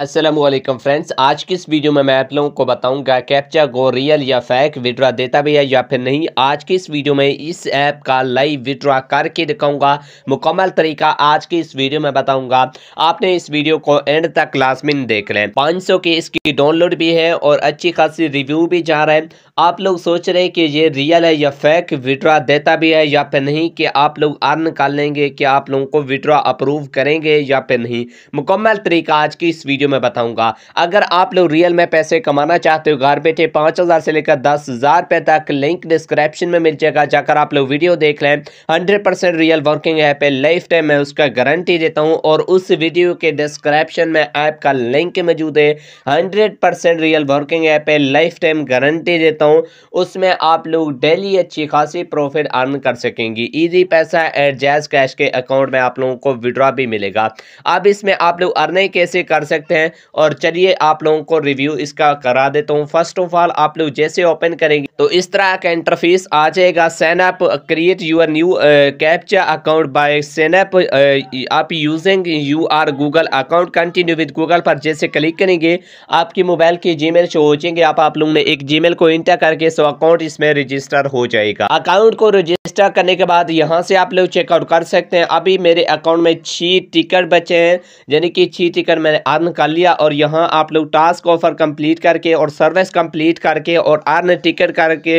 Aslam friends आज की इस वीडियो में मैं आप लोगों को बताऊंगा कैप्चा गो रियल या फैक विड्रा देता भी है या फिर नहीं आज की इस वीडियो में इस ऐप का लाइव विड्रा करके दिखाऊंगा मुकम्मल तरीका आज की इस वीडियो में बताऊंगा आपने इस वीडियो को एंड तक लाजमिन देख लें 500 की इसकी डाउनलोड भी है और अच्छी खासी रिव्यू भी जा रहा है आप लोग सोच रहे हैं कि ये रियल है या फैक विड्रा देता भी है या फिर नहीं कि आप लोग अर्न कर लेंगे कि आप लोगों को विड्रा अप्रूव करेंगे या फिर नहीं मुकम्मल तरीका आज की इस वीडियो वीडियो में बताऊंगा अगर आप लोग रियल में पैसे कमाना चाहते हो घर बैठे पांच हज़ार से लेकर दस हज़ार रुपए तक लिंक डिस्क्रिप्शन में मिल जाएगा जाकर आप लोग वीडियो देख लें hundred percent real working app है लाइफ टाइम मैं उसका गारंटी देता हूँ और उस वीडियो के डिस्क्रिप्शन में ऐप का लिंक मौजूद है हंड्रेड रियल वर्किंग ऐप है लाइफ टाइम गारंटी देता हूँ उसमें आप लोग डेली अच्छी खासी प्रॉफिट अर्न कर सकेंगी ईजी पैसा एंड जैज कैश के अकाउंट में आप लोगों को विड्रॉ भी मिलेगा अब इसमें आप लोग अर्निंग कैसे कर सकते हैं हैं और चलिए आप लोगों को रिव्यू इसका करा देता हूँ फर्स्ट ऑफ ऑल आप लोग जैसे ओपन करेंगे तो इस तरह का इंटरफेस आ जाएगा sign up create your new captcha account by sign up आप using your Google account continue with Google पर जैसे क्लिक करेंगे आपके मोबाइल के जी मेल सोचेंगे आप आप लोगों ने एक जी मेल को इंटर करके सो अकाउंट इसमें रजिस्टर हो जाएगा अकाउंट को रजिस्टर करने के बाद यहाँ से आप लोग चेकआउट कर सकते हैं अभी मेरे अकाउंट में छी टिकट बचे हैं यानी कि छी टिकट मैंने अर्न कर कर लिया और यहाँ आप लोग टास्क ऑफर कंप्लीट करके और सर्विस कंप्लीट करके और अर्न टिकट करके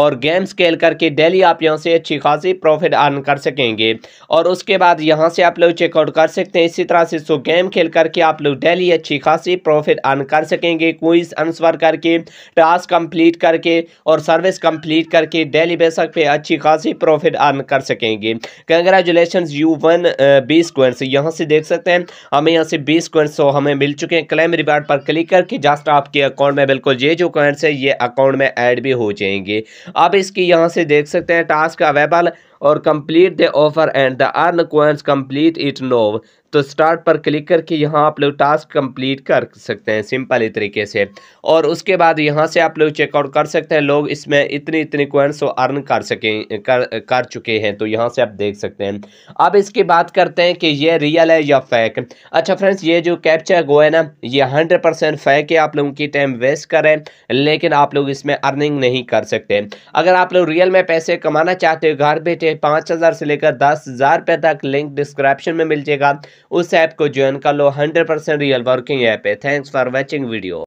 और गेम स्केल करके डेली आप यहाँ से अच्छी खासी प्रॉफिट अर्न कर सकेंगे और उसके बाद यहाँ से आप लोग चेकआउट कर सकते हैं इसी तरह से सो गेम खेल करके आप लोग डेली अच्छी खासी प्रॉफिट अर्न कर सकेंगे क्विज आंसर करके टास्क कम्प्लीट करके और सर्विस कम्प्लीट करके डेली बेसक पे अच्छी खासी प्रॉफिट अर्न कर सकेंगे कंग्रेचुलेशन यू वन बीस क्वेंट्स यहाँ से देख सकते हैं हमें यहाँ से बीस क्वेंट्स हमें मिल मिल चुके हैं क्लेम रिवार्ड पर क्लिक करके जस्ट आपके अकाउंट में बिल्कुल ये जो कॉइंट्स है ये अकाउंट में ऐड भी हो जाएंगे आप इसकी यहाँ से देख सकते हैं टास्क अवेलेबल और complete the offer and the earn coins complete it no तो स्टार्ट पर क्लिक करके यहाँ आप लोग टास्क कंप्लीट कर सकते हैं सिंपल ही तरीके से और उसके बाद यहाँ से आप लोग चेकआउट कर सकते हैं लोग इसमें इतनी इतनी क्वेंट्स अर्न तो कर सकें कर कर चुके हैं तो यहाँ से आप देख सकते हैं अब इसकी बात करते हैं कि ये रियल है या फैक अच्छा फ्रेंड्स ये जो कैप्चा गो है ना ये हंड्रेड परसेंट फैक है आप लोगों की टाइम वेस्ट करें लेकिन आप लोग इसमें अर्निंग नहीं कर सकते अगर आप लोग रियल में पैसे कमाना चाहते हो घर बैठे पाँच से लेकर दस हज़ार तक लिंक डिस्क्रिप्शन में मिल जाएगा उस ऐप को ज्वाइन कर लो hundred percent real working app है थैंक्स फॉर वॉचिंग वीडियो